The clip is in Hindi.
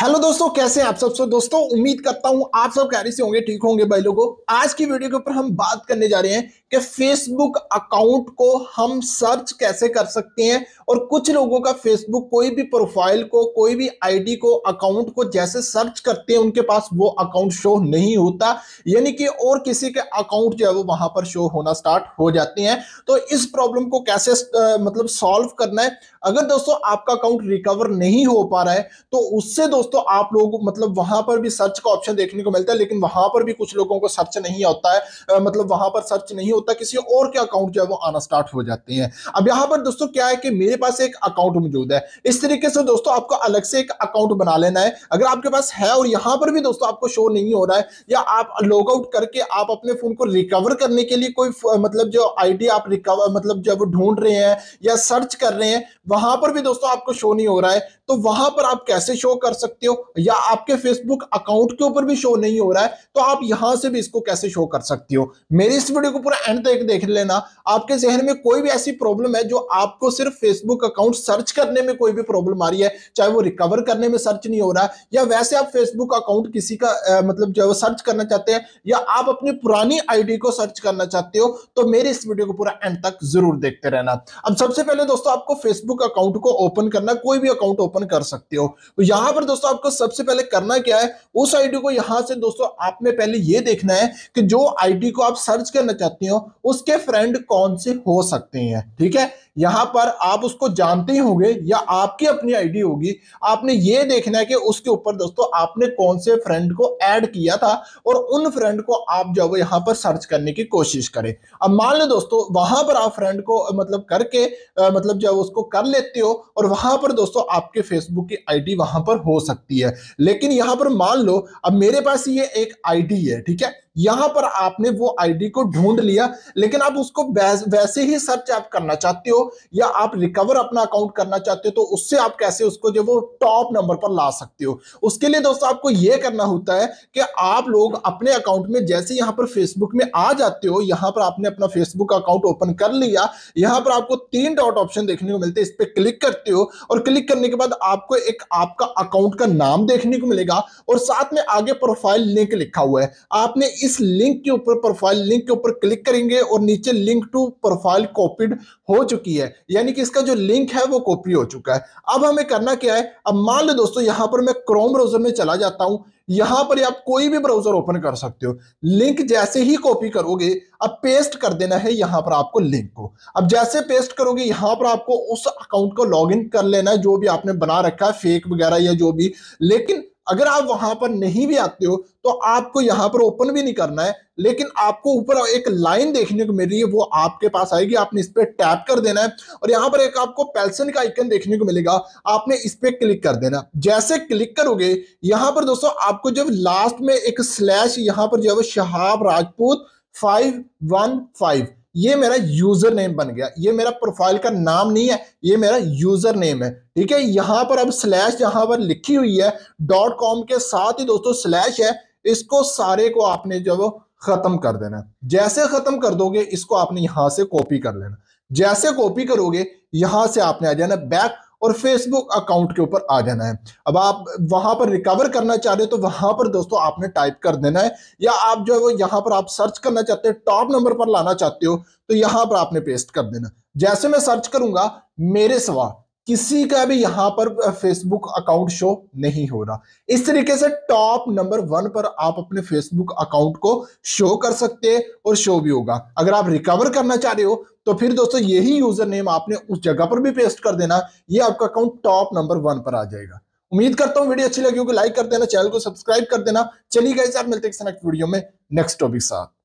हेलो दोस्तों कैसे हैं आप सब सो दोस्तों उम्मीद करता हूं आप सब कैरी से होंगे ठीक होंगे भाई लोगों आज की वीडियो के ऊपर हम बात करने जा रहे हैं कि फेसबुक अकाउंट को हम सर्च कैसे कर सकते हैं और कुछ लोगों का फेसबुक कोई भी प्रोफाइल को कोई भी आईडी को अकाउंट को जैसे सर्च करते हैं उनके पास वो अकाउंट शो नहीं होता यानी कि और किसी के अकाउंट जो है वो वहां पर शो होना स्टार्ट हो जाते हैं तो इस प्रॉब्लम को कैसे मतलब सॉल्व करना है अगर दोस्तों आपका अकाउंट रिकवर नहीं हो पा रहा है तो उससे दोस्तों दोस्तों आप लोग मतलब वहां पर भी सर्च का ऑप्शन देखने को मिलता है लेकिन वहां पर भी कुछ लोगों को सर्च नहीं होता है मतलब वहां पर सर्च नहीं होता किसी और के अकाउंट जो है वो आना स्टार्ट हो जाते हैं अब यहां पर दोस्तों क्या है कि मेरे पास एक अकाउंट मौजूद है इस तरीके से दोस्तों आपको अलग से एक अकाउंट बना लेना है अगर आपके पास है और यहां पर भी दोस्तों आपको शो नहीं हो रहा है या आप लॉग आउट करके आप अपने फोन को रिकवर करने के लिए कोई मतलब जो आईडी आप रिकवर मतलब जब ढूंढ रहे हैं या सर्च कर रहे हैं वहां पर भी दोस्तों आपको शो नहीं हो रहा है तो वहां पर आप कैसे शो कर सकते सकते हो या आपके फेसबुक अकाउंट के ऊपर भी शो नहीं हो रहा है तो आप यहां से भी इसको कैसे शो कर सकते हो मेरी इस वीडियो को पूरा एंड तक देख लेना आपके जहन में कोई भी ऐसी प्रॉब्लम है जो आपको सिर्फ फेसबुक अकाउंट सर्च करने में कोई भी प्रॉब्लम आ रही है चाहे वो रिकवर करने में सर्च नहीं हो रहा है या वैसे आप फेसबुक अकाउंट किसी का आ, मतलब जो है सर्च करना चाहते हैं या आप अपनी पुरानी आईडी को सर्च करना चाहते हो तो मेरे इस वीडियो को पूरा एंड तक जरूर देखते रहना अब सबसे पहले दोस्तों आपको फेसबुक अकाउंट को ओपन करना कोई भी अकाउंट ओपन कर सकते हो तो यहां पर दोस्तों दोस्तों आपको सबसे पहले करना क्या है उस आईडी को यहां से दोस्तों आपने पहले ये देखना है कि जो आईडी को आप सर्च करना चाहते हो उसके फ्रेंड कौन से हो सकते हैं ठीक है यहां पर आप उसको जानते ही होंगे या आपकी अपनी आईडी होगी आपने ये देखना है कि उसके ऊपर दोस्तों आपने कौन से फ्रेंड को ऐड किया था और उन फ्रेंड को आप जो है यहां पर सर्च करने की कोशिश करें अब मान लो दोस्तों वहां पर आप फ्रेंड को मतलब करके आ, मतलब जो उसको कर लेते हो और वहां पर दोस्तों आपके फेसबुक की आईडी वहां पर हो सकती सकती है लेकिन यहां पर मान लो अब मेरे पास ये एक आईडी है ठीक है यहां पर आपने वो आईडी को ढूंढ लिया लेकिन आप उसको वैसे ही सर्च आप करना चाहते हो या आप रिकवर अपना अकाउंट करना चाहते हो तो उससे आप कैसे उसको जो वो टॉप नंबर पर ला सकते हो उसके लिए दोस्तों आपको यह करना होता है कि आप लोग अपने अकाउंट में जैसे यहां पर फेसबुक में आ जाते हो यहां पर आपने अपना फेसबुक अकाउंट ओपन कर लिया यहां पर आपको तीन डॉट ऑप्शन देखने को मिलते हैं इस पर क्लिक करते हो और क्लिक करने के बाद आपको एक आपका अकाउंट का नाम देखने को मिलेगा और साथ में आगे प्रोफाइल लिंक लिखा हुआ है आपने इस लिंक के ऊपर प्रोफाइल लिंक के ऊपर क्लिक करेंगे और नीचे लिंक टू प्रोफाइल कॉपीड हो चुकी है यानी कि इसका जो लिंक है वो कॉपी हो चुका है अब हमें करना क्या है अब मान लो दोस्तों यहां पर मैं क्रोम ब्राउजर में चला जाता हूं यहां पर आप कोई भी ब्राउजर ओपन कर सकते हो लिंक जैसे ही कॉपी करोगे अब पेस्ट कर देना है यहां पर आपको लिंक को अब जैसे पेस्ट करोगे यहां पर आपको उस अकाउंट को लॉगिन कर लेना है जो भी आपने बना रखा है फेक वगैरह या जो भी लेकिन अगर आप वहां पर नहीं भी आते हो तो आपको यहाँ पर ओपन भी नहीं करना है लेकिन आपको ऊपर एक लाइन देखने को मिल रही है वो आपके पास आएगी आपने इस पर टैप कर देना है और यहां पर एक आपको पेल्सन का आइकन देखने को मिलेगा आपने इस पर क्लिक कर देना जैसे क्लिक करोगे यहां पर दोस्तों आपको जब लास्ट में एक स्लैश यहां पर जो है Shahab Rajput five one five ये मेरा यूजर नेम बन गया ये मेरा प्रोफाइल का नाम नहीं है ये मेरा यूजर नेम है ठीक है यहां पर अब स्लैश जहां पर लिखी हुई है डॉट कॉम के साथ ही दोस्तों स्लैश है इसको सारे को आपने जो वो खत्म कर देना जैसे खत्म कर दोगे इसको आपने यहां से कॉपी कर लेना जैसे कॉपी करोगे यहां से आपने आ जाना बैक और फेसबुक अकाउंट के ऊपर आ जाना है अब आप वहां पर रिकवर करना चाह रहे हो तो वहां पर दोस्तों आपने टाइप कर देना है या आप जो है वो यहां पर आप सर्च करना चाहते हो टॉप नंबर पर लाना चाहते हो तो यहां पर आपने पेस्ट कर देना जैसे मैं सर्च करूंगा मेरे सवाल किसी का भी यहां पर फेसबुक अकाउंट शो नहीं हो रहा इस तरीके से टॉप नंबर वन पर आप अपने फेसबुक अकाउंट को शो कर सकते हैं और शो भी होगा अगर आप रिकवर करना चाह रहे हो तो फिर दोस्तों यही यूजर नेम आपने उस जगह पर भी पेस्ट कर देना ये आपका अकाउंट टॉप नंबर वन पर आ जाएगा उम्मीद करता हूं वीडियो अच्छी लगी होगी लाइक कर देना चैनल को सब्सक्राइब कर देना चलिए गए मिलते हैं नेक्स्ट वीडियो में नेक्स्ट टॉपिक साथ